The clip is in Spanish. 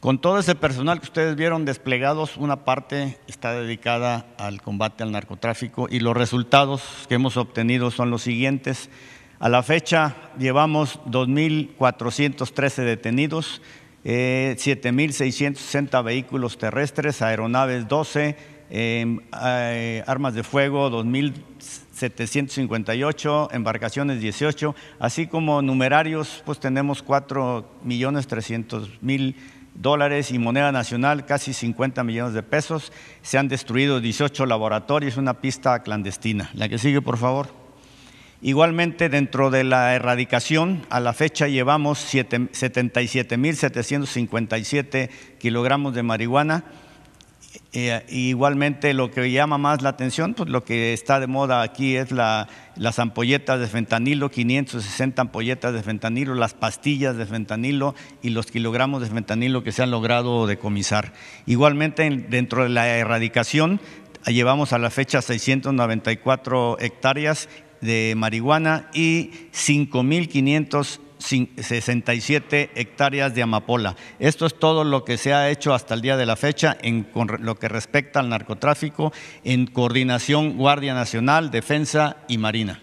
Con todo ese personal que ustedes vieron desplegados, una parte está dedicada al combate al narcotráfico y los resultados que hemos obtenido son los siguientes. A la fecha llevamos 2.413 detenidos, 7.660 eh, vehículos terrestres, aeronaves 12, em, eh, armas de fuego 2.758, embarcaciones 18, así como numerarios, pues tenemos 4.300.000 dólares y moneda nacional, casi 50 millones de pesos. Se han destruido 18 laboratorios, una pista clandestina. La que sigue, por favor. Igualmente, dentro de la erradicación, a la fecha llevamos 77.757 kilogramos de marihuana eh, igualmente lo que llama más la atención, pues lo que está de moda aquí es la, las ampolletas de fentanilo, 560 ampolletas de fentanilo, las pastillas de fentanilo y los kilogramos de fentanilo que se han logrado decomisar. Igualmente dentro de la erradicación ah, llevamos a la fecha 694 hectáreas de marihuana y 5.500 67 hectáreas de amapola. Esto es todo lo que se ha hecho hasta el día de la fecha en con lo que respecta al narcotráfico en coordinación Guardia Nacional, Defensa y Marina.